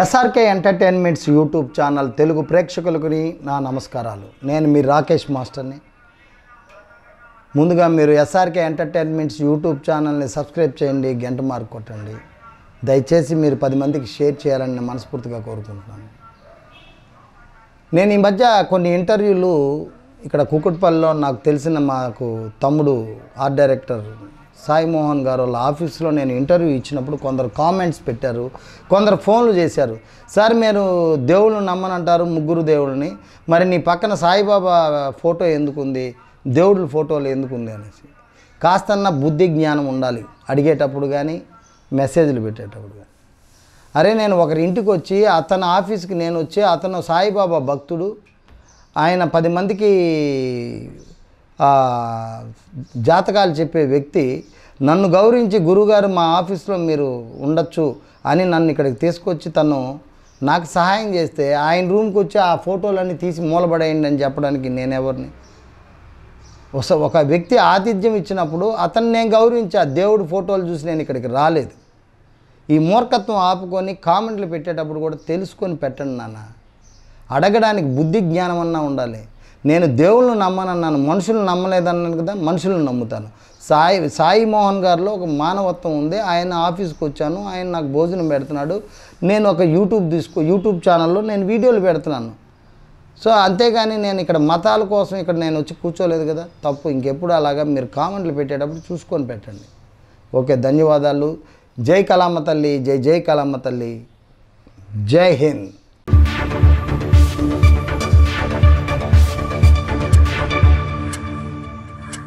SRK Entertainments YouTube channel Telugu ప్రేక్షకులకు నా నమస్కారాలు నేను మీ రాకేష్ మాస్టర్ని ముందుగా మీరు ఎస్ఆర్కే ఎంటర్టైన్మెంట్స్ యూట్యూబ్ ఛానల్ని సబ్స్క్రైబ్ చేయండి గంట మార్క్ కొట్టండి దయచేసి మీరు పది మందికి షేర్ చేయాలని మనస్ఫూర్తిగా కోరుకుంటున్నాను నేను ఈ మధ్య కొన్ని ఇంటర్వ్యూలు ఇక్కడ కుకుట్పల్లిలో నాకు తెలిసిన మాకు తమ్ముడు ఆర్ట్ డైరెక్టర్ సాయిమోహన్ గారు వాళ్ళ ఆఫీస్లో నేను ఇంటర్వ్యూ ఇచ్చినప్పుడు కొందరు కామెంట్స్ పెట్టారు కొందరు ఫోన్లు చేశారు సార్ మీరు దేవుళ్ళు నమ్మనంటారు ముగ్గురు దేవుళ్ళని మరి నీ పక్కన సాయిబాబా ఫోటో ఎందుకుంది దేవుడు ఫోటోలు ఎందుకుంది అనేసి కాస్తన్న బుద్ధి జ్ఞానం ఉండాలి అడిగేటప్పుడు కానీ మెసేజ్లు పెట్టేటప్పుడు కానీ అరే నేను ఒకరి ఇంటికి వచ్చి అతని ఆఫీస్కి నేను వచ్చి అతను సాయిబాబా భక్తుడు ఆయన పది మందికి జాతకాలు చెప్పే వ్యక్తి నన్ను గౌరవించి గురుగారు మా ఆఫీస్లో మీరు ఉండొచ్చు అని నన్ను ఇక్కడికి తీసుకొచ్చి తను నాకు సహాయం చేస్తే ఆయన రూమ్కి వచ్చి ఆ ఫోటోలన్నీ తీసి మూలబడేయండి అని చెప్పడానికి నేనెవరిని ఒక వ్యక్తి ఆతిథ్యం ఇచ్చినప్పుడు అతన్ని నేను ఆ దేవుడు ఫోటోలు చూసి నేను ఇక్కడికి రాలేదు ఈ మూర్ఖత్వం ఆపుకొని కామెంట్లు పెట్టేటప్పుడు కూడా తెలుసుకొని పెట్టండి నాన్న అడగడానికి బుద్ధి జ్ఞానం అన్నా ఉండాలి నేను దేవుళ్ళను నమ్మనన్నాను మనుషులు నమ్మలేదన్నాను కదా మనుషులను నమ్ముతాను సాయి సాయి మోహన్ గారిలో ఒక మానవత్వం ఉంది ఆయన ఆఫీస్కి వచ్చాను ఆయన నాకు భోజనం పెడుతున్నాడు నేను ఒక యూట్యూబ్ తీసుకో యూట్యూబ్ ఛానల్లో నేను వీడియోలు పెడుతున్నాను సో అంతేగాని నేను ఇక్కడ మతాల కోసం ఇక్కడ నేను వచ్చి కూర్చోలేదు కదా తప్పు ఇంకెప్పుడు అలాగా మీరు కామెంట్లు పెట్టేటప్పుడు చూసుకొని పెట్టండి ఓకే ధన్యవాదాలు జై కళామ తల్లి జై జై కళామ తల్లి జై హింద్